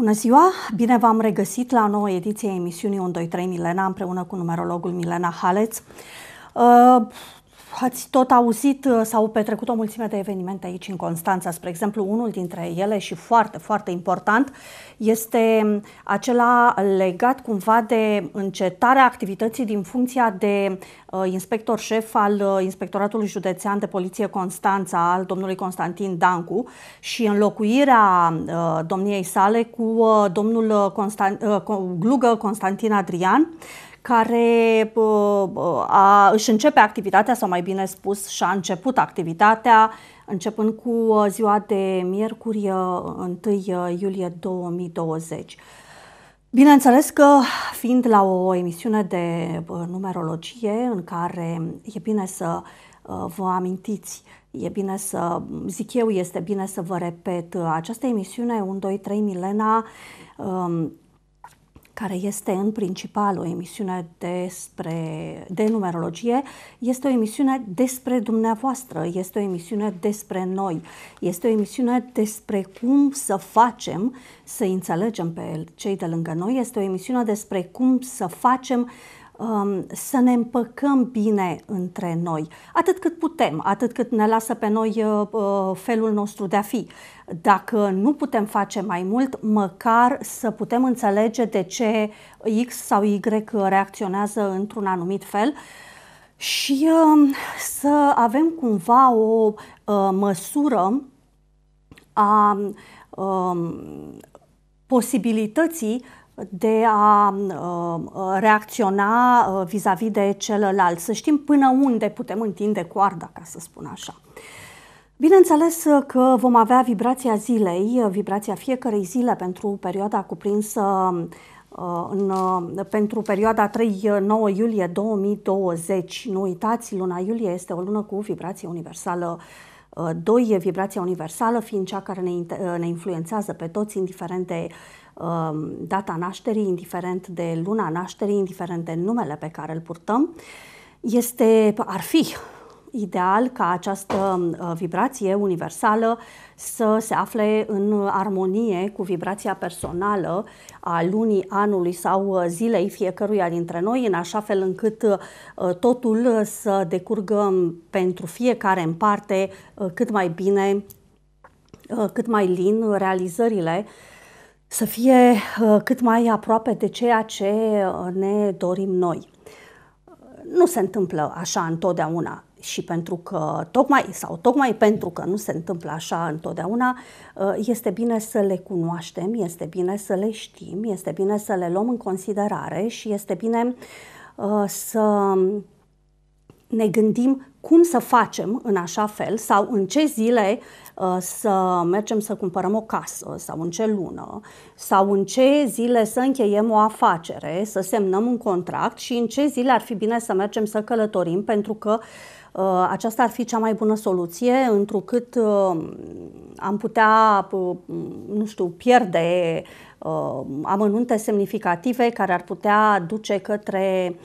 Bună ziua! Bine v-am regăsit la noua nouă ediție a emisiunii 123 Milena împreună cu numerologul Milena Haleț. Uh, Ați tot auzit, uh, s-au petrecut o mulțime de evenimente aici în Constanța. Spre exemplu, unul dintre ele și foarte, foarte important este um, acela legat cumva de încetarea activității din funcția de uh, inspector șef al uh, Inspectoratului Județean de Poliție Constanța, al domnului Constantin Dancu, și înlocuirea uh, domniei sale cu uh, domnul uh, Constan- uh, Glugă Constantin Adrian. Uh, care a, își începe activitatea, sau mai bine spus, și-a început activitatea începând cu uh, ziua de miercuri 1 uh, uh, iulie 2020. Bineînțeles că fiind la o emisiune de numerologie în care e bine să vă amintiți, e bine să, zic eu, este bine să vă repet, această emisiune 1, 2, 3 Milena um, care este în principal o emisiune despre, de numerologie, este o emisiune despre dumneavoastră, este o emisiune despre noi, este o emisiune despre cum să facem să înțelegem pe cei de lângă noi, este o emisiune despre cum să facem um, să ne împăcăm bine între noi, atât cât putem, atât cât ne lasă pe noi uh, uh, felul nostru de a fi. Dacă nu putem face mai mult, măcar să putem înțelege de ce X sau Y reacționează într-un anumit fel și uh, să avem cumva o uh, măsură a um, posibilității de a uh, uh, reacționa uh, vis-a-vis -vis de celălalt, să știm până unde putem întinde coarda, ca să spun așa. Bineînțeles că vom avea vibrația zilei, vibrația fiecărei zile pentru perioada cuprinsă în, pentru perioada 3-9 iulie 2020. Nu uitați, luna iulie este o lună cu vibrație universală 2, vibrația universală fiind cea care ne, ne influențează pe toți, indiferent de Um, data nașterii, indiferent de luna nașterii, indiferent de numele pe care îl purtăm, este, ar fi ideal ca această um, vibrație universală să se afle în armonie cu vibrația personală a lunii, anului sau uh, zilei fiecăruia dintre noi, în așa fel încât uh, totul să decurgă um, pentru fiecare în parte uh, cât mai bine, cât mai lin realizările să fie uh, cât mai aproape de ceea ce uh, ne dorim noi. Nu se întâmplă așa întotdeauna și pentru că tocmai sau tocmai pentru că nu se întâmplă așa întotdeauna, uh, este bine să le cunoaștem, este bine să le știm, este bine să le luăm în considerare și este bine să ne gândim cum să facem în așa fel sau în ce zile Uh, să mergem să cumpărăm o casă sau în ce lună sau în ce zile să încheiem o afacere, să semnăm un contract și în ce zile ar fi bine să mergem să călătorim pentru că uh, aceasta ar fi cea mai bună soluție, întrucât uh, am putea, nu știu, pierde amănunte semnificative care ar putea duce către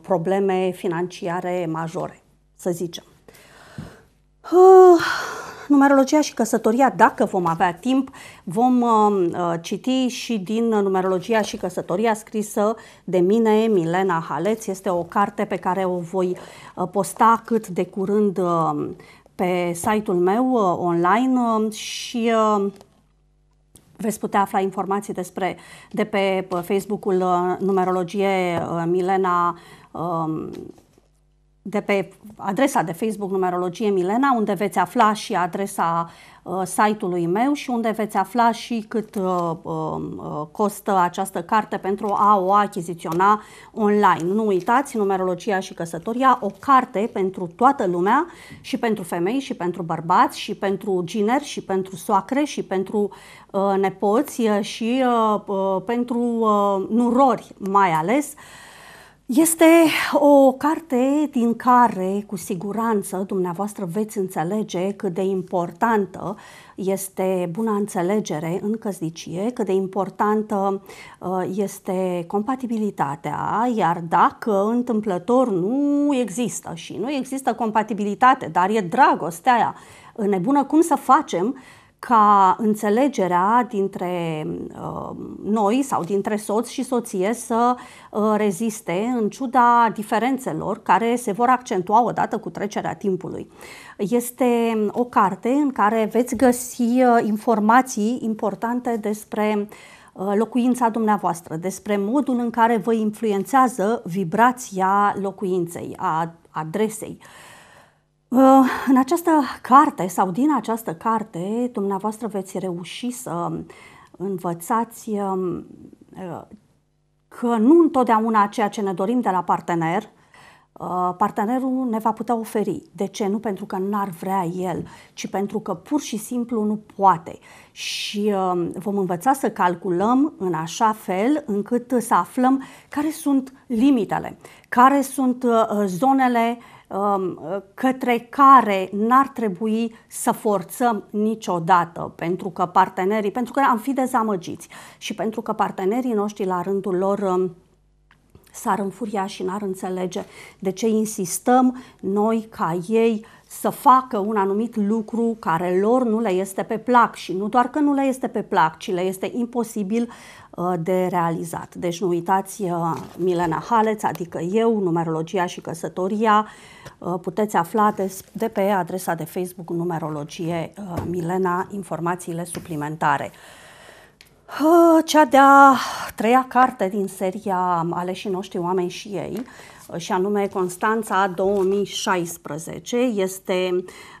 probleme financiare majore, să zicem numerologia și căsătoria, dacă vom avea timp, vom uh, uh, citi și din numerologia și căsătoria scrisă de mine, Milena Haleț. Este o carte pe care o voi uh, posta cât de curând uh, pe site-ul meu uh, online uh, și uh, veți putea afla informații despre de pe Facebook-ul uh, Numerologie uh, Milena uh, de pe adresa de Facebook Numerologie Milena, unde veți afla și adresa uh, site-ului meu și unde veți afla și cât uh, um, uh, costă această carte pentru a o achiziționa online. Nu uitați, Numerologia și Căsătoria, o carte pentru toată lumea și pentru femei și pentru bărbați și pentru gineri și pentru soacre și pentru uh, nepoți uh, și uh, uh, pentru uh, nurori mai ales. Uh, este o carte din care, cu siguranță, dumneavoastră veți înțelege cât de importantă este buna înțelegere în căsnicie, cât de importantă uh, este compatibilitatea, iar dacă întâmplător nu există și nu există compatibilitate, dar e dragostea aia nebună, cum să facem ca înțelegerea dintre uh, noi sau dintre soț și soție să uh, reziste în ciuda diferențelor care se vor accentua odată cu trecerea timpului. Este um, o carte în care veți găsi uh, informații importante despre locuința dumneavoastră, despre modul în care vă influențează vibrația locuinței, a adresei. În această carte sau din această carte, dumneavoastră veți reuși să învățați um, uh, că nu întotdeauna ceea ce ne dorim de la partener, uh, partenerul ne va putea oferi. De ce? Nu pentru că n-ar vrea el, ci pentru că pur și simplu nu poate. Și um, vom învăța să calculăm în așa fel încât să aflăm care sunt limitele, care sunt uh, zonele Um, către care n-ar trebui să forțăm niciodată, pentru că partenerii, pentru că am fi dezamăgiți și pentru că partenerii noștri la rândul lor um, s-ar înfuria și n-ar înțelege de ce insistăm noi ca ei să facă un anumit lucru care lor nu le este pe plac și nu doar că nu le este pe plac, ci le este imposibil uh, de realizat. Deci nu uitați uh, Milena Haleț, adică eu, Numerologia și Căsătoria. Uh, puteți afla de pe adresa de Facebook Numerologie Milena informațiile suplimentare. Cea de-a treia carte din seria Aleșii noștri, oameni și ei, și anume Constanța 2016. Este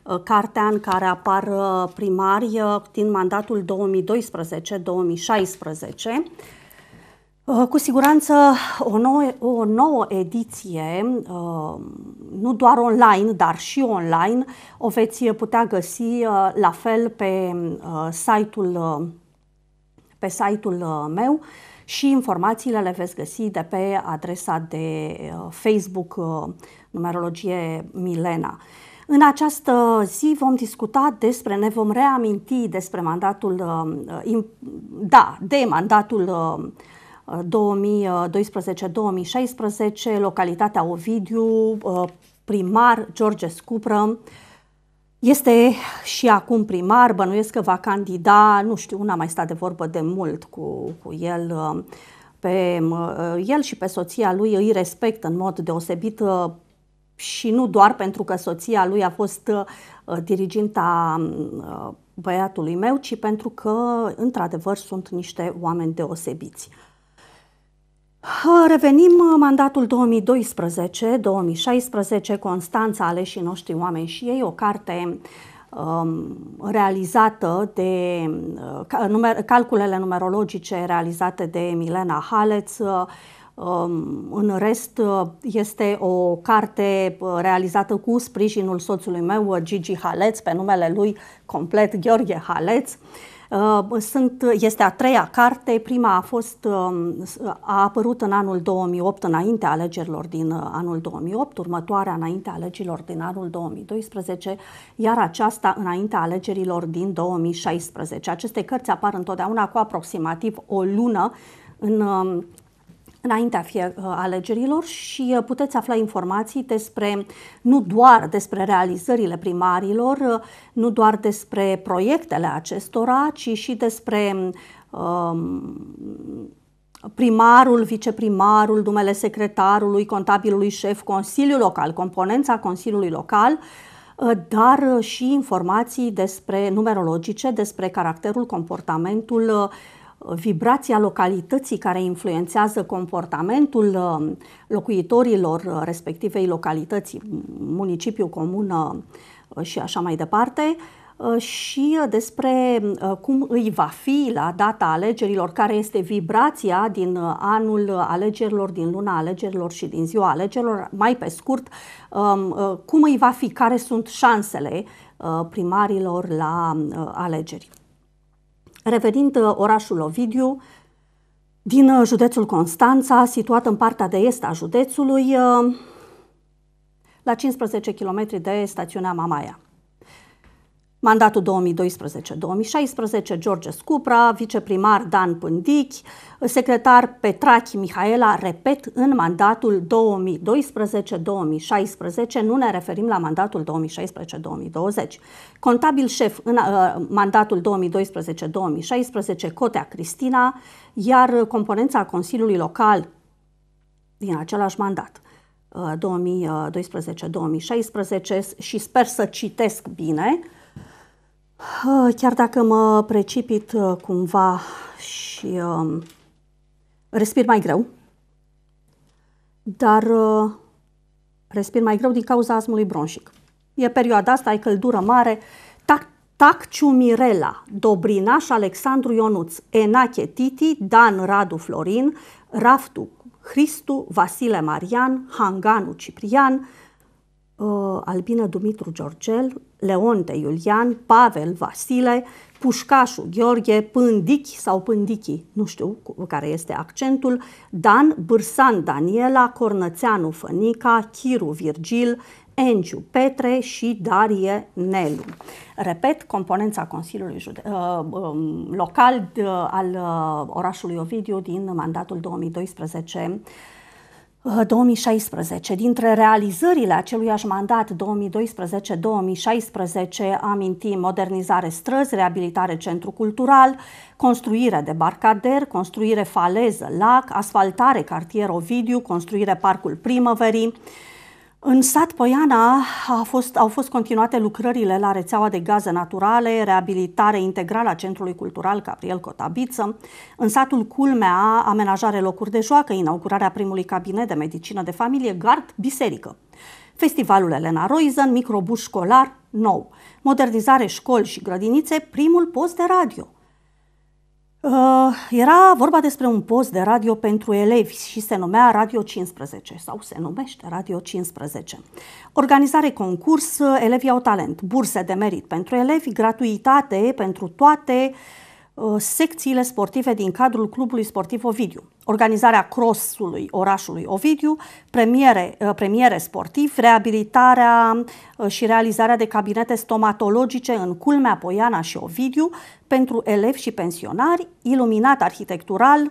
uh, cartea în care apar uh, primari uh, din mandatul 2012-2016. Cu siguranță o nouă, o nouă ediție, nu doar online, dar și online, o veți putea găsi la fel pe site-ul pe site-ul uh, meu și informațiile le veți găsi de pe adresa de uh, Facebook uh, Numerologie Milena. În această zi vom discuta despre, ne vom reaminti despre mandatul, da, de mandatul 2012-2016, localitatea Ovidiu, primar George Scupră, este și acum primar, bănuiesc că va candida, nu știu, n-am mai stat de vorbă de mult cu, cu el. Uh, pe uh, el și pe soția lui îi respect în mod deosebit uh, și nu doar pentru că soția lui a fost diriginta băiatului meu, ci pentru că, într-adevăr, sunt niște oameni deosebiți. Revenim uh, mandatul 2012-2016, Constanța Aleșii noștri oameni și ei, o carte um, realizată de uh, numer, calculele numerologice realizate de Milena Haleț. Uh, um, în rest, este o carte realizată cu sprijinul soțului meu, Gigi Haleț, pe numele lui complet Gheorghe Haleț. Uh, Uh, sunt, este a treia carte, prima a, fost, um, a apărut în anul 2008, înainte uh, alegerilor din anul 2008, următoarea înainte alegerilor din anul 2012, iar aceasta înainte alegerilor din 2016. Aceste cărți apar întotdeauna cu aproximativ o lună în um, înaintea fie uh, alegerilor și uh, puteți afla informații despre nu doar despre realizările primarilor, uh, nu doar despre proiectele acestora, ci și despre um, primarul, viceprimarul, numele secretarului, contabilului șef, Consiliul Local, componența Consiliului Local, dar și informații despre numerologice, despre caracterul, comportamentul uh, vibrația localității care influențează comportamentul uh, locuitorilor uh, respectivei localității, municipiu, comună uh, și așa mai departe, și despre cum îi va fi la data alegerilor, care este vibrația din anul alegerilor, din luna alegerilor și din ziua alegerilor, mai pe scurt, um, cum îi va fi, care sunt șansele primarilor la alegeri. Revenind uh, orașul Ovidiu, din uh, județul Constanța, situat în partea de est a județului, uh, la 15 km de stațiunea Mamaia. Mandatul 2012-2016, George Scupra, viceprimar Dan Pândichi, secretar Petrachi Mihaela, repet, în mandatul 2012-2016, nu ne referim la mandatul 2016-2020. Contabil șef în uh, mandatul 2012-2016, Cotea Cristina, iar componența Consiliului Local din același mandat. 2012-2016 uh, uh, și sper să citesc bine, Chiar dacă mă precipit cumva și respir mai greu, dar respir mai greu din cauza astmului bronșic. E perioada asta, e căldură mare. Tac, Tacciu Mirela, Dobrinaș Alexandru Ionuț, Enache Titi, Dan Radu Florin, Raftu Hristu, Vasile Marian, Hanganu Ciprian, Uh, Albina Dumitru Georgel, Leonte Iulian, Pavel Vasile, Pușcașu Gheorghe, Pândichi sau Pândichi, nu știu care este accentul, Dan Bârsan Daniela, Cornățeanu Fănica, Chiru Virgil, Enciu Petre și Darie Nelu. Repet, componența Consiliului Jude- uh, um, Local uh, al orașului Ovidiu din mandatul 2012 2016. Uh, Dintre realizările aceluiași mandat 2012-2016 amintim modernizare străzi, reabilitare centru cultural, construire de barcader, construire faleză, lac, asfaltare cartier Ovidiu, construire parcul primăverii, în sat Poiana a fost, au fost continuate lucrările la rețeaua de gaze naturale, reabilitare integrală a Centrului Cultural Gabriel Cotabiță, în satul Culmea, amenajare locuri de joacă, inaugurarea primului cabinet de medicină de familie, gard, biserică. Festivalul Elena Roizen, microbus școlar nou, modernizare școli și grădinițe, primul post de radio – Uh, era vorba despre un post de radio pentru elevi și se numea Radio 15 sau se numește Radio 15. Organizare concurs, uh, elevii au talent, burse de merit pentru elevi, gratuitate pentru toate uh, Uh, secțiile sportive din cadrul Clubului Sportiv Ovidiu, organizarea crossului orașului Ovidiu, premiere, uh, premiere sportiv, reabilitarea uh, și realizarea de cabinete stomatologice în Culmea, Poiana și Ovidiu pentru elevi și pensionari, iluminat arhitectural,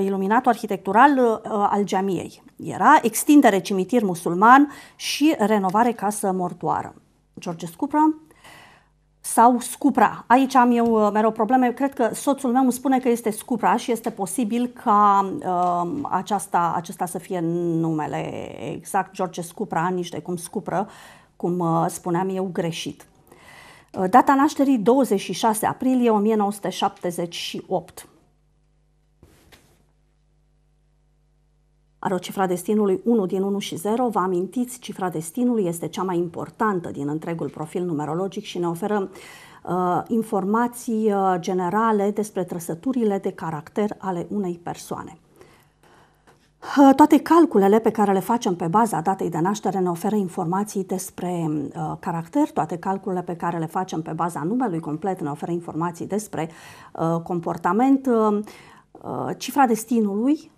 iluminatul arhitectural al geamiei. Era extindere cimitir musulman și renovare casă mortoară. George Scupra, sau Scupra. Aici am eu uh, mereu probleme. Cred că soțul meu îmi spune că este Scupra și este posibil ca um, aceasta, acesta să fie numele exact, George Scupra, nici de cum Scupră, cum uh, spuneam eu greșit. Uh, data nașterii 26 aprilie 1978. cifra destinului 1 din 1 și 0, vă amintiți, cifra destinului este cea mai importantă din întregul profil numerologic și ne oferă uh, informații uh, generale despre trăsăturile de caracter ale unei persoane. Uh, toate calculele pe care le facem pe baza datei de naștere ne oferă informații despre uh, caracter, toate calculele pe care le facem pe baza numelui complet ne oferă informații despre uh, comportament. Uh, uh cifra destinului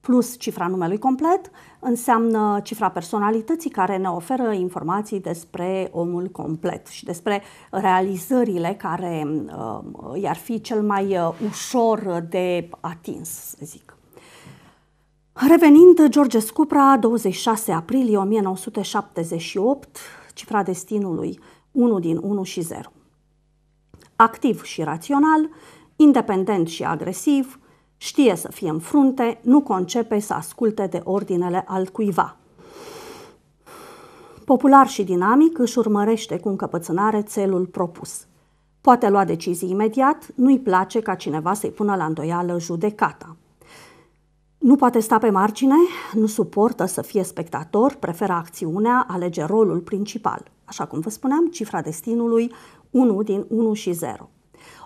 plus cifra numelui complet înseamnă cifra personalității care ne oferă informații despre omul complet și despre realizările care uh, i-ar fi cel mai uh, ușor de atins, să zic. Revenind, George Scupra, 26 aprilie 1978, cifra destinului 1 din 1 și 0. Activ și rațional, independent și agresiv, Știe să fie în frunte, nu concepe să asculte de ordinele altcuiva. Popular și dinamic își urmărește cu încăpățânare țelul propus. Poate lua decizii imediat, nu-i place ca cineva să-i pună la îndoială judecata. Nu poate sta pe margine, nu suportă să fie spectator, preferă acțiunea, alege rolul principal. Așa cum vă spuneam, cifra destinului 1 din 1 și 0.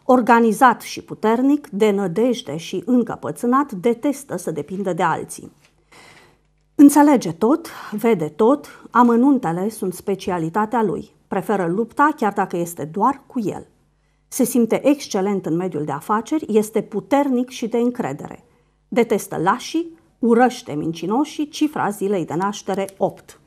Organizat și puternic, de nădejde și încăpățânat, detestă să depindă de alții. Înțelege tot, vede tot, amănuntele sunt specialitatea lui. Preferă lupta chiar dacă este doar cu el. Se simte excelent în mediul de afaceri, este puternic și de încredere. Detestă lașii, urăște mincinoșii, cifra zilei de naștere 8.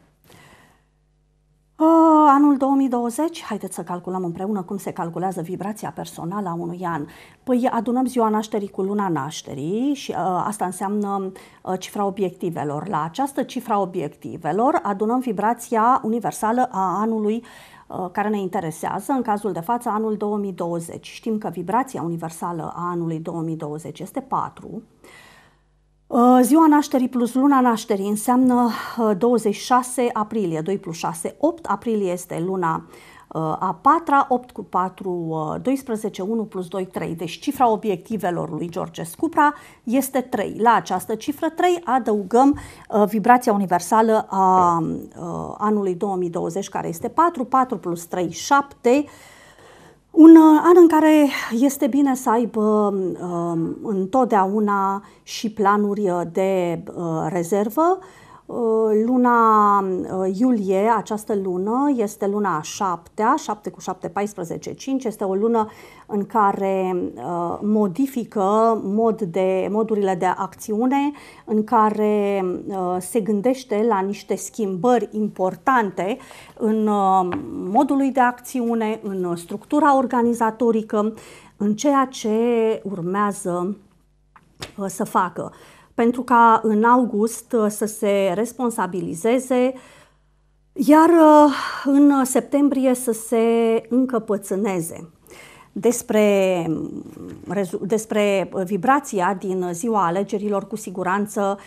Oh, anul 2020, haideți să calculăm împreună cum se calculează vibrația personală a unui an. Păi adunăm ziua nașterii cu luna nașterii și uh, asta înseamnă uh, cifra obiectivelor. La această cifra obiectivelor adunăm vibrația universală a anului uh, care ne interesează, în cazul de față anul 2020. Știm că vibrația universală a anului 2020 este 4. Uh, ziua nașterii plus luna nașterii înseamnă 26 uh, aprilie, 2 plus 6, 8 aprilie este luna uh, a patra, 8 cu 4, 12, 1 plus 2, 3. Deci cifra obiectivelor lui George Scupra este 3. La această cifră 3 adăugăm vibrația universală a anului 2020 care este 4, 4 plus 3, 7, un uh, an în care este bine să aibă um, întotdeauna și planuri uh, de uh, rezervă, Uh, luna uh, iulie, această lună, este luna a șaptea, 7 cu 7, 14, 5. Este o lună în care uh, modifică mod de, modurile de acțiune, în care se gândește la niște schimbări importante în modul de acțiune, în structura organizatorică, în ceea ce urmează să facă pentru ca în august uh, să se responsabilizeze, iar uh, în septembrie să se încăpățâneze. Despre, mm, despre uh, vibrația din ziua alegerilor, cu siguranță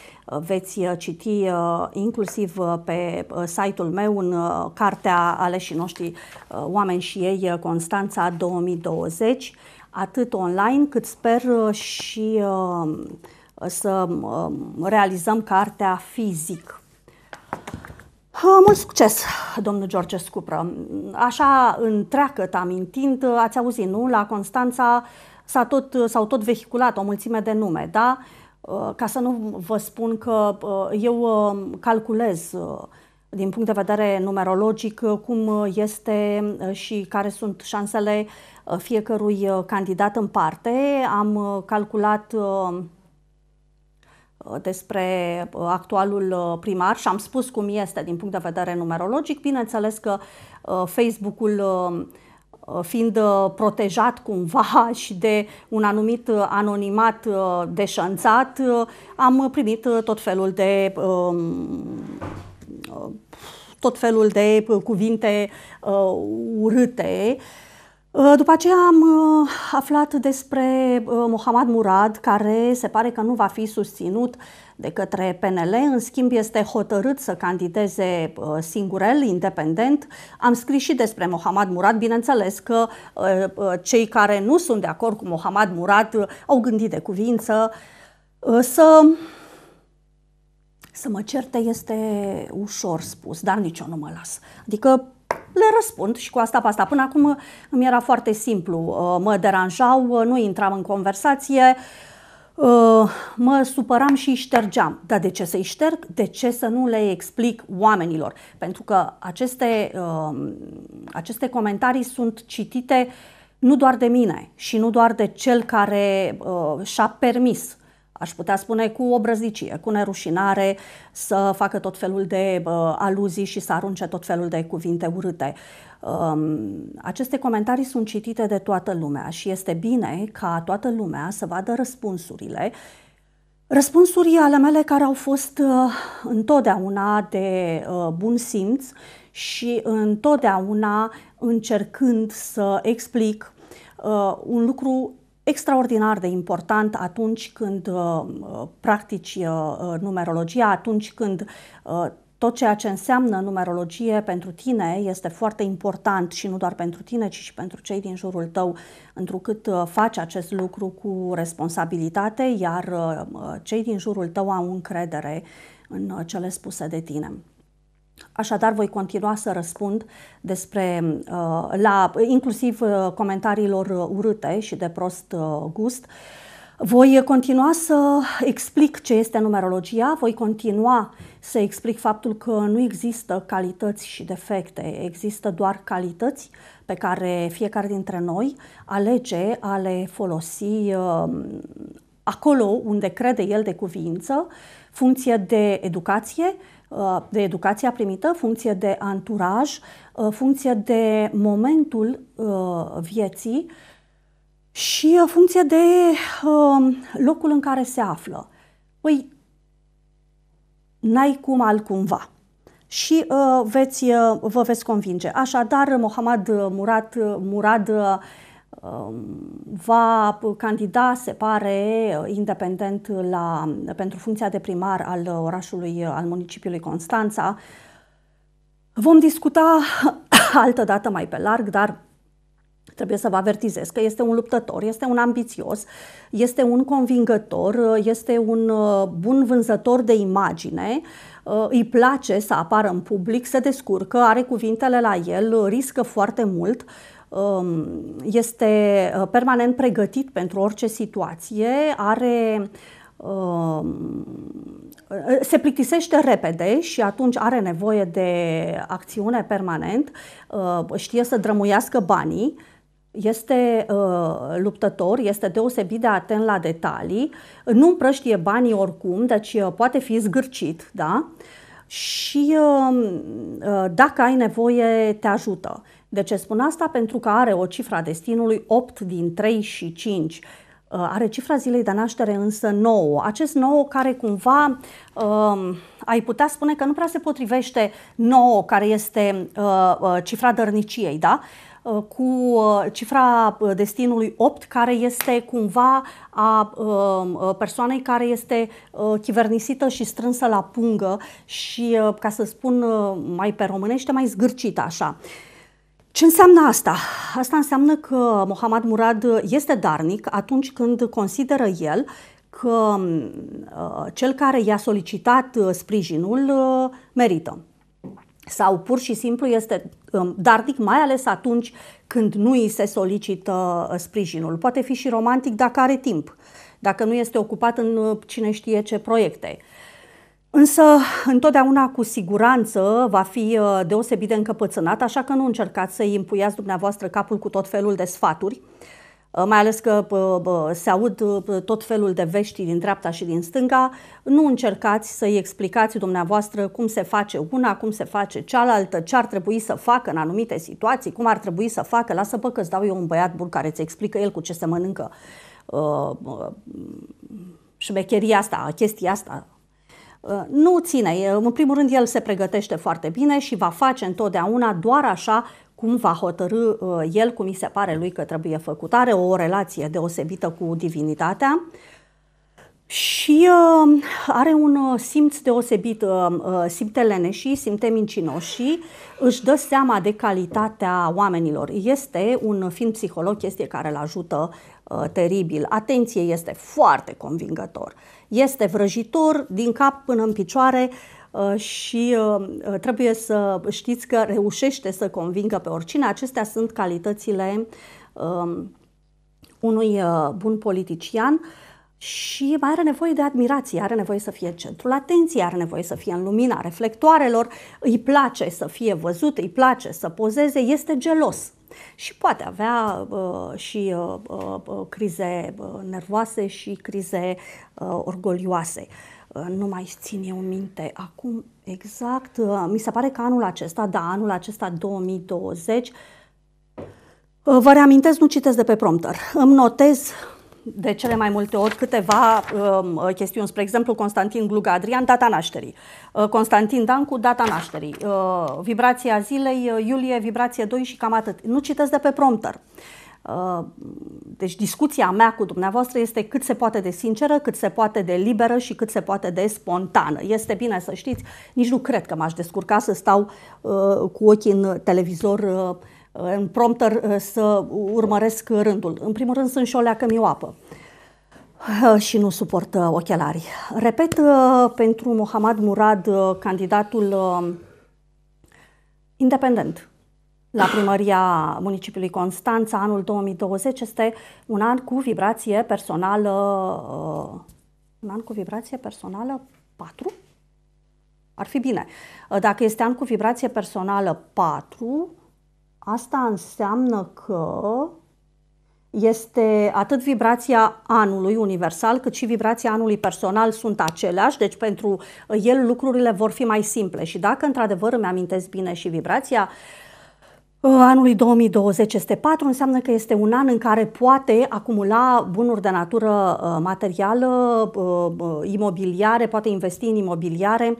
veți citi inclusiv pe site-ul meu în cartea Aleșii noștri, oameni și ei, Constanța 2020, atât online cât sper și uh, să um, realizăm cartea fizic. Ah, mult succes, domnul George Scupră. Așa, întreagăt amintind, ați auzit, nu? La Constanța s-a tot, s-au tot vehiculat o mulțime de nume, da? Uh, ca să nu vă spun că uh, eu um, calculez uh, din punct de vedere numerologic cum este și care sunt șansele fiecărui candidat în parte. Am calculat Uh, despre uh, actualul uh, primar și am spus cum este din punct de vedere numerologic. Bineînțeles că Facebook-ul fiind protejat cumva și de un anumit anonimat deșanțat, am primit tot felul de um, tot felul de cuvinte urâte Uh, după aceea am uh, aflat despre uh, Mohamed Murad, care se pare că nu va fi susținut de către PNL, în schimb este hotărât să candideze singurel, independent. Am scris și despre Mohamed Murad, bineînțeles că cei care nu sunt de acord cu Mohamed Murad au gândit de cuvință să să mă certe este ușor spus, dar nici eu nu mă las. Adică le răspund și cu asta asta. Până acum mi era foarte simplu, uh, mă deranjau, uh, nu intram în conversație, uh, mă supăram și îi ștergeam. Dar de ce să-i șterg? De ce să nu le explic oamenilor? Pentru că aceste, aceste comentarii sunt citite nu doar de mine și nu doar de cel care uh, și-a permis aș putea spune cu obrăznicie, cu nerușinare, să facă tot felul de uh, aluzii și să arunce tot felul de cuvinte urâte. Um, aceste comentarii sunt citite de toată lumea și este bine ca toată lumea să vadă răspunsurile Răspunsuri ale mele care au fost uh, întotdeauna de uh, bun simț și întotdeauna încercând să explic uh, un lucru extraordinar de important atunci când uh, practici uh, numerologia, atunci când uh, tot ceea ce înseamnă numerologie pentru tine este foarte important și nu doar pentru tine, ci și pentru cei din jurul tău, întrucât uh, faci acest lucru cu responsabilitate, iar uh, cei din jurul tău au încredere în uh, cele spuse de tine. Așadar, voi continua să răspund despre, uh, la, inclusiv uh, comentariilor uh, urâte și de prost gust. Voi continua să explic ce este numerologia, voi continua să explic faptul că nu există calități și defecte, există doar calități pe care fiecare dintre noi alege a le folosi um, acolo unde crede el de cuvință, funcție de educație, de educația primită, funcție de anturaj, uh, funcție de momentul uh, vieții și uh, funcție de locul în care se află. Păi, n-ai cum altcumva și uh, veți, uh, vă veți convinge. Așadar, Mohamed Murad, Murad uh, Um, va candida, se pare, independent la, pentru funcția de primar al orașului, al municipiului Constanța. Vom discuta altă dată mai pe larg, dar trebuie să vă avertizez că este un luptător, este un ambițios, este un convingător, este un uh, bun vânzător de imagine, uh, îi place să apară în public, se descurcă, are cuvintele la el, riscă foarte mult Um, este uh, permanent pregătit pentru orice situație, are um, uh, se plictisește repede și atunci are nevoie de acțiune permanent, uh, știe să drămuiască banii, este luptător, este deosebit de atent la detalii, nu împrăștie banii oricum, deci poate fi zgârcit, da? Și um, dacă ai nevoie, te ajută. De ce spun asta? Pentru că are o cifra destinului 8 din 3 și 5 uh, are cifra zilei de naștere însă 9. Acest 9 care cumva um, ai putea spune că nu prea se potrivește 9 care este uh, uh, cifra dărniciei, da? Uh, cu cifra destinului 8 care este cumva a um, persoanei care este chivernisită și strânsă la pungă și, ca să spun mai pe românește, mai zgârcită așa. Ce înseamnă asta? Asta înseamnă că Mohamed Murad este darnic atunci când consideră el că mm, uh, cel care i-a solicitat uh, sprijinul uh, merită. Sau pur și simplu este um, darnic mai ales atunci când nu îi se solicită sprijinul. Poate fi și romantic dacă are timp, dacă nu este ocupat în cine știe ce proiecte. Uh, Însă, întotdeauna cu siguranță va fi uh, deosebit de încăpățânat, așa că nu încercați să-i impuiați dumneavoastră capul cu tot felul de sfaturi, uh, mai ales că se aud uh, tot felul de vești din dreapta și din stânga, nu încercați să-i explicați dumneavoastră cum se face una, cum se face cealaltă, ce ar trebui să facă în anumite situații, cum ar trebui să facă, lasă pe că îți dau eu un băiat bun care îți explică el cu ce se mănâncă șmecheria asta, chestia asta, Uh, nu ține. În primul rând, el se pregătește foarte bine și va face întotdeauna doar așa cum va hotărâ uh, el, cum îi se pare lui că trebuie făcut. Are o relație deosebită cu divinitatea și uh, are un uh, simț deosebit, uh, uh simte leneșii, simte mincinoșii, își dă seama de calitatea oamenilor. Este un film psiholog, chestie care îl ajută uh, teribil. Atenție, este foarte convingător. Este vrăjitor din cap până în picioare uh, și uh, trebuie să știți că reușește să convingă pe oricine. Acestea sunt calitățile uh, unui uh, bun politician. Uh, și mai are nevoie de admirație, are nevoie să fie centrul atenției, are nevoie să fie în lumina reflectoarelor, îi place să fie văzut, îi place să pozeze, este gelos. Și poate avea uh, și uh, uh, uh crize uh, nervoase și crize uh, orgolioase. Uh, nu mai țin eu minte acum exact. Uh, mi se pare că anul acesta, da, anul acesta 2020, uh, vă reamintesc, nu citesc de pe prompter, îmi notez de cele mai multe ori câteva um, uh, chestiuni. Spre exemplu, Constantin Gluga Adrian, data nașterii. Uh, Constantin Dancu, data nașterii. Uh, vibrația zilei, uh, iulie, vibrație 2 și cam atât. Nu citesc de pe prompter. Uh, deci discuția mea cu dumneavoastră este cât se poate de sinceră, cât se poate de liberă și cât se poate de spontană. Este bine să știți, nici nu cred că m-aș descurca să stau uh, cu ochii în televizor uh, Uh, în prompter uh, să urmăresc rândul. În primul rând sunt și o leacă apă uh, și nu suportă ochelari. Repet, pentru Mohamed Murad, candidatul independent la primăria municipiului Constanța, anul 2020 este un an cu vibrație personală, un an cu vibrație personală 4? Ar fi bine. Dacă este an cu vibrație personală 4, Asta înseamnă că este atât vibrația anului universal, cât și vibrația anului personal sunt aceleași, deci pentru el lucrurile vor fi mai simple. Și dacă într-adevăr îmi amintesc bine și vibrația uh, anului 2020 este 4, înseamnă că este un an în care poate acumula bunuri de natură uh, materială, uh, imobiliare, poate investi în imobiliare,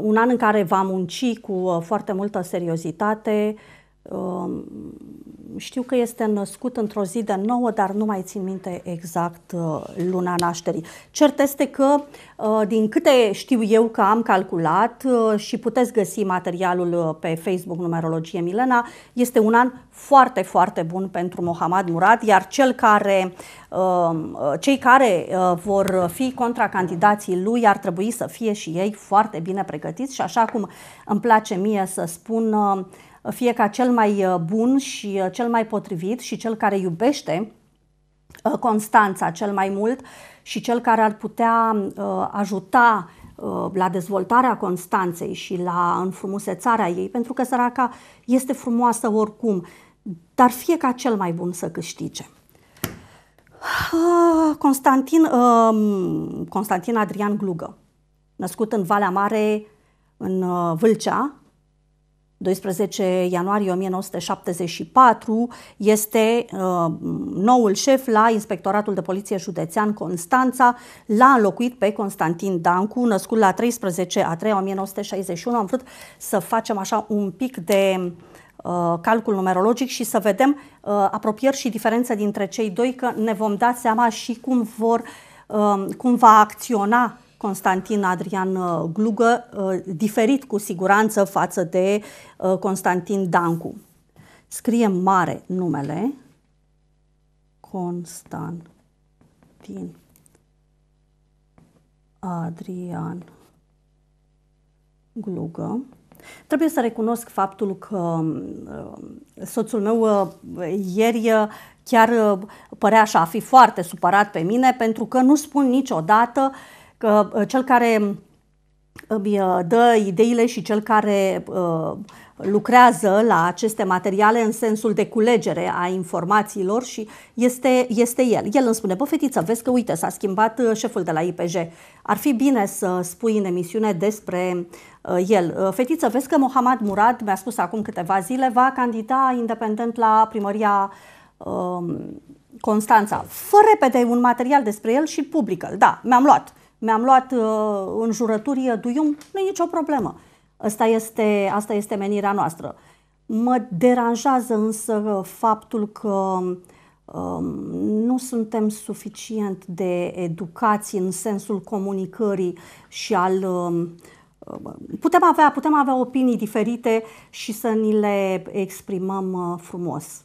un an în care va munci cu foarte multă seriozitate, Um, știu că este născut într-o zi de nouă, dar nu mai țin minte exact uh, luna nașterii. Cert este că, uh, din câte știu eu că am calculat uh, și puteți găsi materialul pe Facebook Numerologie Milena, este un an foarte, foarte bun pentru Mohamed Murad, iar cel care, um, cei care vor fi contracandidații lui ar trebui să fie și ei foarte bine pregătiți și așa cum îmi place mie să spun, fie ca cel mai uh, bun și uh, cel mai potrivit și cel care iubește uh, Constanța cel mai mult și cel care ar putea ajuta la dezvoltarea Constanței și la înfrumusețarea ei, pentru că săraca este frumoasă oricum, dar fie ca cel mai bun să câștige. Ah, Constantin, um, Constantin Adrian Glugă, născut în Valea Mare, în Vâlcea, 12 ianuarie 1974, este uh, noul șef la Inspectoratul de Poliție Județean Constanța, l-a înlocuit pe Constantin Dancu, născut la 13 a 3 1961. Am vrut să facem așa un pic de uh, calcul numerologic și să vedem uh, apropieri și diferențe dintre cei doi, că ne vom da seama și cum vor, uh, cum va acționa Constantin Adrian uh, Glugă, uh, diferit cu siguranță față de uh, Constantin Dancu. Scriem mare numele. Constantin Adrian Glugă. Trebuie să recunosc faptul că um, soțul meu ieri chiar părea așa a fi foarte supărat pe mine pentru că nu spun niciodată uh, că uh, cel care um, îmi uh, dă ideile și cel care uh, lucrează la aceste materiale în sensul de culegere a informațiilor și este, este el. El îmi spune, bă, fetiță, vezi că, uite, s-a schimbat șeful de la IPJ. Ar fi bine să spui în emisiune despre uh, el. Fetiță, vezi că Mohamed Murad, mi-a spus acum câteva zile, va candida independent la primăria uh, Constanța. Fă repede un material despre el și publică Da, mi-am luat mi-am luat uh, în jurături duium, nu e nicio problemă. Asta este, asta este menirea noastră. Mă deranjează însă faptul că um, nu suntem suficient de educați în sensul comunicării și al um, uh, putem avea, putem avea opinii diferite și să ni le exprimăm uh, frumos,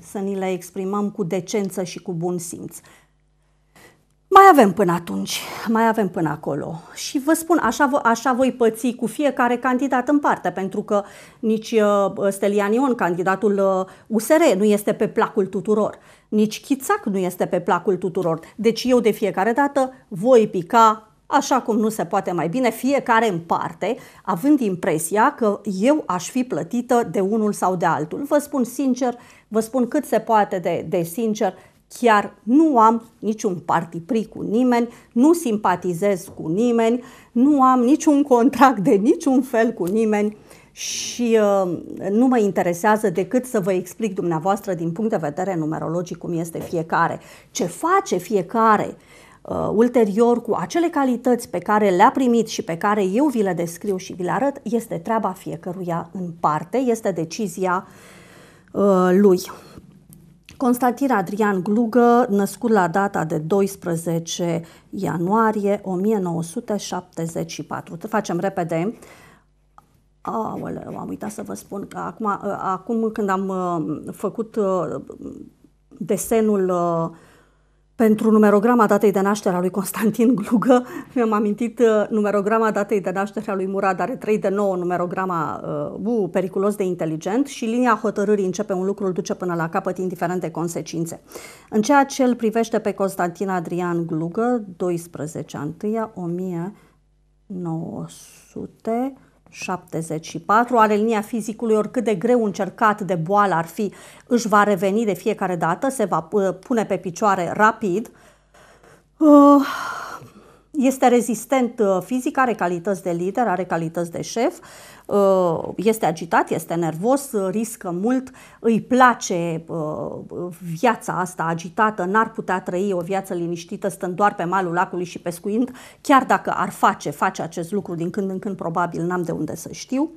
să ni le exprimăm cu decență și cu bun simț. Mai avem până atunci, mai avem până acolo. Și vă spun, așa, așa voi păți cu fiecare candidat în parte, pentru că nici uh, Stelian Ion, candidatul USR, uh, nu este pe placul tuturor. Nici Chițac nu este pe placul tuturor. Deci eu de fiecare dată voi pica așa cum nu se poate mai bine, fiecare în parte, având impresia că eu aș fi plătită de unul sau de altul. Vă spun sincer, vă spun cât se poate de, de sincer, chiar nu am niciun partipri cu nimeni, nu simpatizez cu nimeni, nu am niciun contract de niciun fel cu nimeni și uh, nu mă interesează decât să vă explic dumneavoastră din punct de vedere numerologic cum este fiecare, ce face fiecare uh, ulterior cu acele calități pe care le-a primit și pe care eu vi le descriu și vi le arăt, este treaba fiecăruia în parte, este decizia uh, lui. Constantin Adrian Glugă, născut la data de 12 ianuarie 1974. Te facem repede. Aoleu, am uitat să vă spun că acum, uh, acum când am uh, făcut uh, desenul pentru numerograma datei de naștere a lui Constantin Glugă, mi-am amintit uh, numerograma datei de naștere a lui Murad, are 3 de 9, numerograma uh, periculos de inteligent și linia hotărârii începe un lucru, îl duce până la capăt, indiferent de consecințe. În ceea ce îl privește pe Constantin Adrian Glugă, 12 a 1900 74, are linia fizicului, oricât de greu încercat de boală ar fi, își va reveni de fiecare dată, se va uh, pune pe picioare rapid. Uh, este rezistent uh, fizic, are calități de lider, are calități de șef, uh, este agitat, este nervos, uh, riscă mult, îi place viața asta agitată, n-ar putea trăi o viață liniștită stând doar pe malul lacului și pescuind, chiar dacă ar face, face acest lucru din când în când, probabil n-am de unde să știu.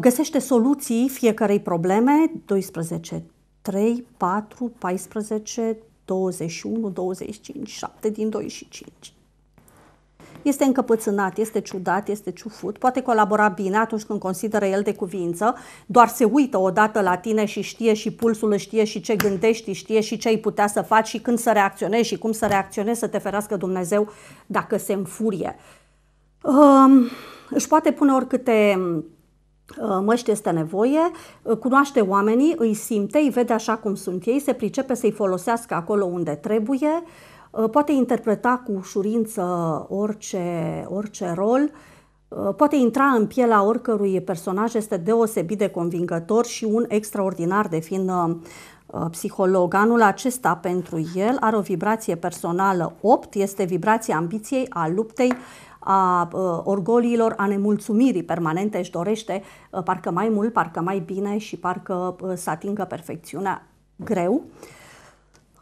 Găsește soluții fiecarei probleme, 12, 3, 4, 14, 21, 25, 7 din 25 este încăpățânat, este ciudat, este ciufut, poate colabora bine atunci când consideră el de cuvință, doar se uită odată la tine și știe și pulsul, știe și ce gândești, știe și ce ai putea să faci și când să reacționezi și cum să reacționezi, să te ferească Dumnezeu dacă se înfurie. Um, își poate pune oricâte uh, măști este nevoie, uh, cunoaște oamenii, îi simte, îi vede așa cum sunt ei, se pricepe să-i folosească acolo unde trebuie, Uh, poate interpreta cu ușurință orice, orice rol, uh, poate intra în pielea oricărui personaj, este deosebit de convingător și un extraordinar de fin uh, psiholog. Anul acesta pentru el are o vibrație personală 8, este vibrația ambiției, a luptei, a orgoliilor, a nemulțumirii permanente, își dorește parcă mai mult, parcă mai bine și parcă să atingă perfecțiunea greu. Uh,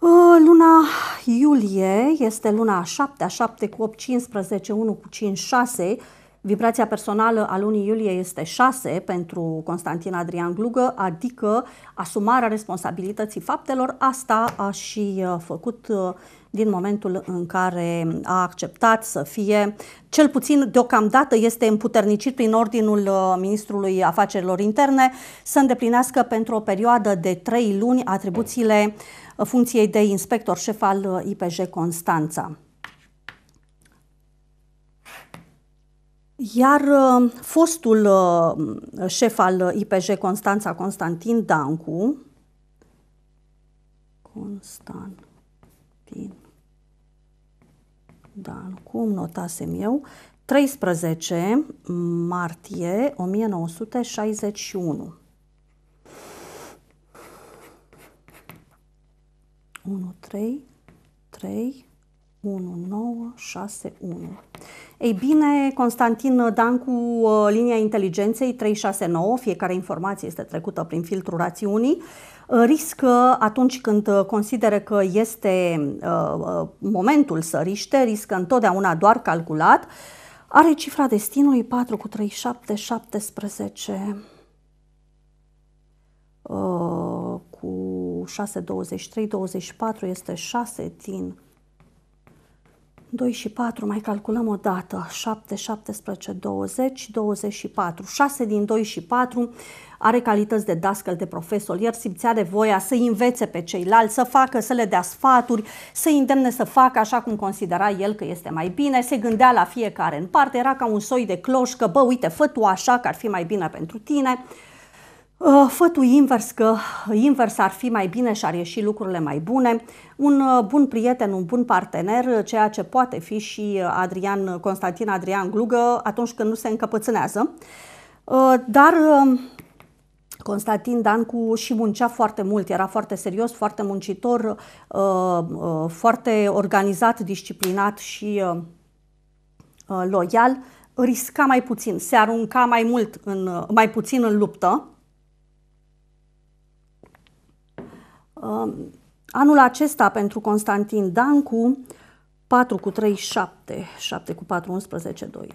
Ă, luna iulie este luna a 7, a 7 cu 8, 15, 1 cu 5, 6. Vibrația personală a lunii iulie este 6 pentru Constantin Adrian Glugă, adică asumarea responsabilității faptelor. Asta a și ă, făcut ă, din momentul în care a acceptat să fie, cel puțin deocamdată este împuternicit prin ordinul Ministrului Afacerilor Interne, să îndeplinească pentru o perioadă de 3 luni atribuțiile funcției de inspector șef al uh, IPJ Constanța. Iar uh, fostul uh, șef al IPJ Constanța, Constantin Dancu, Constantin Dancu, notasem eu, 13 martie 1961. 1, 3, 3, 1, 9, 6, 1. Ei bine, Constantin Dan cu uh, linia inteligenței 369, fiecare informație este trecută prin filtrul rațiunii, uh, riscă uh, atunci când consideră că este momentul să riște, riscă întotdeauna doar calculat, are cifra destinului 4 cu 3, 7, 17. Uh, 6, 23, 24 este 6 din 2 și 4, mai calculăm o dată, 7, 17, 20, 24. 6 din 2 și 4 are calități de dascăl, de profesor, iar simțea de voia să învețe pe ceilalți, să facă, să le dea sfaturi, să îndemne să facă așa cum considera el că este mai bine, se gândea la fiecare în parte, era ca un soi de cloșcă, bă, uite, fă tu așa că ar fi mai bine pentru tine. Uh, fătul invers că invers ar fi mai bine și ar ieși lucrurile mai bune. Un uh, bun prieten, un bun partener, uh, ceea ce poate fi și Adrian Constantin Adrian Glugă atunci când nu se încăpățânează. Dar Constantin Dancu și muncea foarte mult, era foarte serios, foarte muncitor, foarte organizat, disciplinat și loial, risca mai puțin, se arunca mai mult în, mai puțin în luptă Um, anul acesta pentru Constantin Dancu, 4 cu 3, 7, 7 cu 4, 11, 2.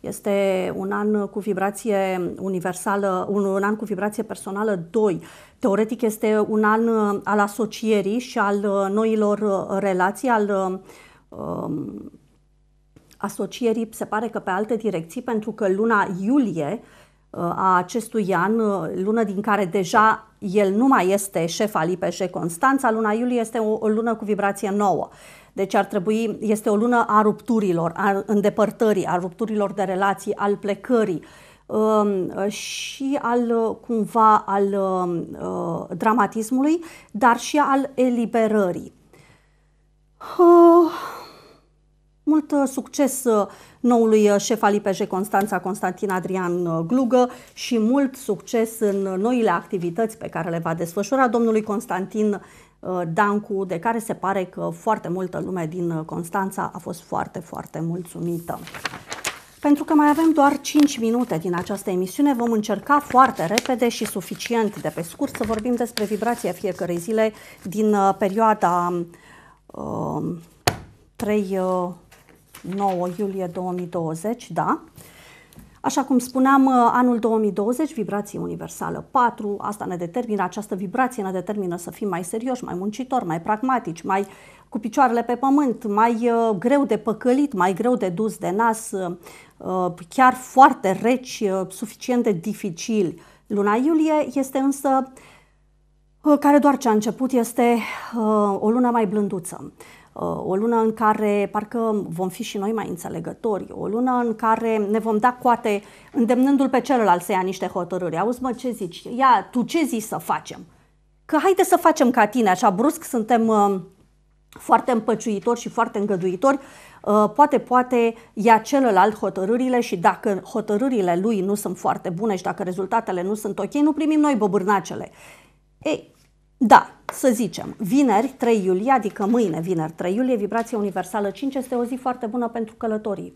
Este un an cu vibrație universală, un, un an cu vibrație personală 2. Teoretic este un an uh, al asocierii și al uh, noilor uh, relații, al um, asocierii, se pare că pe alte direcții, pentru că luna iulie uh, Uh, a acestui an, uh, lună din care deja el nu mai este șef al IPJ Constanța, luna iulie este o, o lună cu vibrație nouă. Deci ar trebui, este o lună a rupturilor, a îndepărtării, a rupturilor de relații, al plecării um, și al uh, cumva al dramatismului, dar și al eliberării. Mult uh, succes uh, noului uh, șef al IPJ Constanța Constantin Adrian Glugă și mult succes în noile activități pe care le va desfășura domnului Constantin Dancu, de care se pare că foarte multă lume din Constanța a fost foarte, foarte mulțumită. Pentru că mai avem doar 5 minute din această emisiune, vom încerca foarte repede și suficient de pe scurt să vorbim despre vibrația fiecărei zile din perioada uh, 3 9 iulie 2020, da. Așa cum spuneam, uh, anul 2020, vibrație universală 4, asta ne determină, această vibrație ne determină să fim mai serioși, mai muncitori, mai pragmatici, mai cu picioarele pe pământ, mai uh, greu de păcălit, mai greu de dus de nas, uh, uh chiar foarte reci, uh, suficient de dificil. Luna iulie este însă, uh, care doar ce a început, este o lună mai blânduță Uh, o lună în care parcă vom fi și noi mai înțelegători, o lună în care ne vom da coate îndemnându-l pe celălalt să ia niște hotărâri. Auzi mă, ce zici? Ia, tu ce zici să facem? Că haide să facem ca tine, așa brusc suntem uh, foarte împăciuitori și foarte îngăduitori, uh, poate, poate ia celălalt hotărârile și dacă hotărârile lui nu sunt foarte bune și dacă rezultatele nu sunt ok, nu primim noi băbârnacele. Ei, da, să zicem, vineri 3 iulie, adică mâine, vineri 3 iulie, vibrația universală 5 este o zi foarte bună pentru călătorii.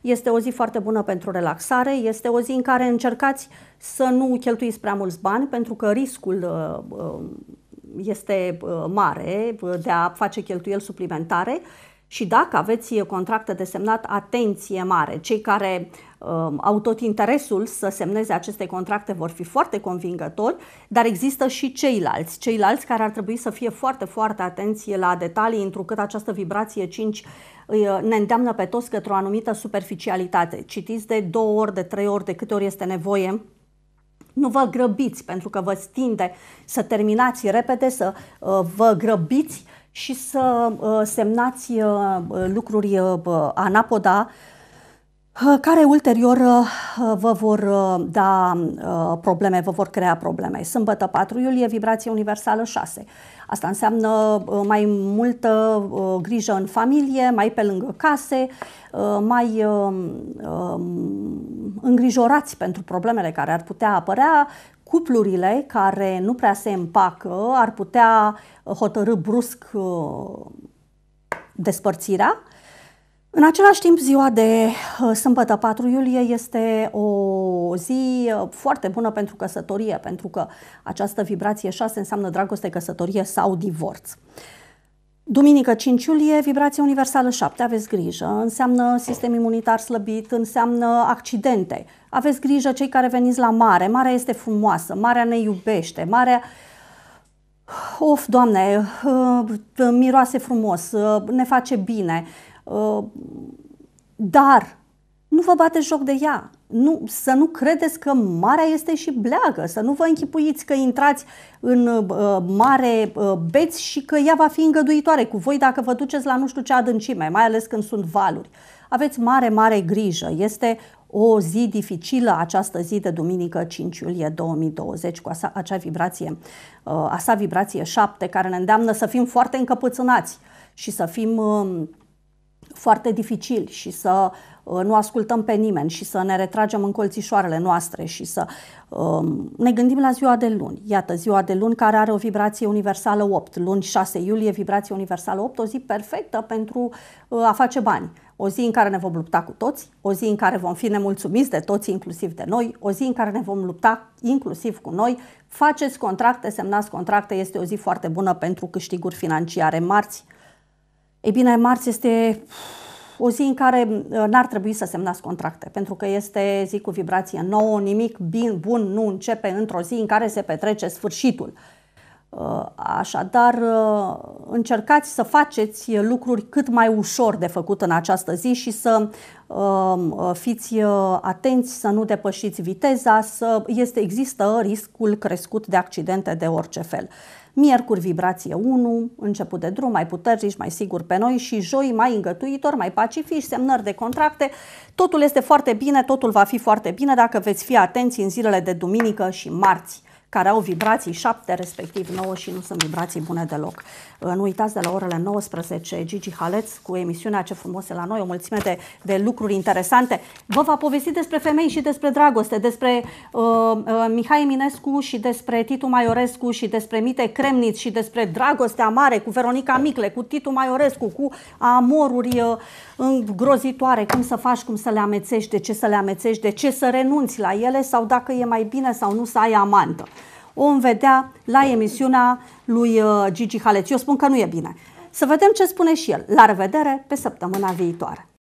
Este o zi foarte bună pentru relaxare, este o zi în care încercați să nu cheltuiți prea mulți bani, pentru că riscul uh, uh, este uh, mare de a face cheltuieli suplimentare. Și dacă aveți contracte de semnat, atenție mare! Cei care Um, au tot interesul să semneze aceste contracte, vor fi foarte convingători, dar există și ceilalți, ceilalți care ar trebui să fie foarte, foarte atenție la detalii, întrucât această vibrație 5 uh, ne îndeamnă pe toți către o anumită superficialitate. Citiți de două ori, de trei ori, de câte ori este nevoie, nu vă grăbiți, pentru că vă stinde să terminați repede, să uh, vă grăbiți și să uh, semnați lucruri anapoda care ulterior vă vor da probleme, vă vor crea probleme. Sâmbătă 4 iulie, vibrație universală 6. Asta înseamnă mai multă grijă în familie, mai pe lângă case, mai îngrijorați pentru problemele care ar putea apărea, cuplurile care nu prea se împacă ar putea hotărâ brusc despărțirea în același timp, ziua de uh, sâmbătă 4 iulie este o zi uh, foarte bună pentru căsătorie, pentru că această vibrație 6 înseamnă dragoste, căsătorie sau divorț. Duminică 5 iulie, vibrație universală 7, aveți grijă, înseamnă sistem imunitar slăbit, înseamnă accidente. Aveți grijă cei care veniți la mare, marea este frumoasă, marea ne iubește, marea... Of, Doamne, uh, miroase frumos, ne face bine, Uh, dar nu vă bateți joc de ea. Nu, să nu credeți că marea este și bleagă, să nu vă închipuiți că intrați în uh, mare uh, beți și că ea va fi îngăduitoare cu voi dacă vă duceți la nu știu ce adâncime, mai ales când sunt valuri. Aveți mare, mare grijă. Este o zi dificilă această zi de duminică 5 iulie 2020 cu acea, acea vibrație, uh, asa vibrație 7 care ne îndeamnă să fim foarte încăpățânați și să fim uh, foarte dificil și să uh, nu ascultăm pe nimeni și să ne retragem în colțișoarele noastre și să um, ne gândim la ziua de luni. Iată, ziua de luni care are o vibrație universală 8. Luni 6 iulie, vibrație universală 8, o zi perfectă pentru uh, a face bani. O zi în care ne vom lupta cu toți, o zi în care vom fi nemulțumiți de toți, inclusiv de noi, o zi în care ne vom lupta inclusiv cu noi. Faceți contracte, semnați contracte, este o zi foarte bună pentru câștiguri financiare marți. Ei bine, marți este o zi în care uh, n-ar trebui să semnați contracte, pentru că este zi cu vibrație nouă, nimic bun nu începe într-o zi în care se petrece sfârșitul. Uh, așadar, uh, încercați să faceți lucruri cât mai ușor de făcut în această zi și să um, fiți atenți, să nu depășiți viteza, să este, există riscul crescut de accidente de orice fel. Miercuri vibrație 1, început de drum, mai puternici, mai sigur pe noi și joi mai îngătuitor, mai pacifici, semnări de contracte. Totul este foarte bine, totul va fi foarte bine dacă veți fi atenți în zilele de duminică și marți care au vibrații 7, respectiv 9 și nu sunt vibrații bune deloc. Uh, nu uitați de la orele 19, Gigi Haleț cu emisiunea Ce frumos e la noi, o mulțime de, de lucruri interesante. Vă va povesti despre femei și despre dragoste, despre uh, uh, Mihai Eminescu și despre Titu Maiorescu și despre Mite Cremniț și despre dragostea mare cu Veronica Micle, cu Titu Maiorescu, cu amoruri uh, îngrozitoare, cum să faci, cum să le amețești, de ce să le amețești, de ce să renunți la ele sau dacă e mai bine sau nu să ai amantă vom vedea la emisiunea lui uh, Gigi Haleț. Eu spun că nu e bine. Să vedem ce spune și el. La revedere pe săptămâna viitoare!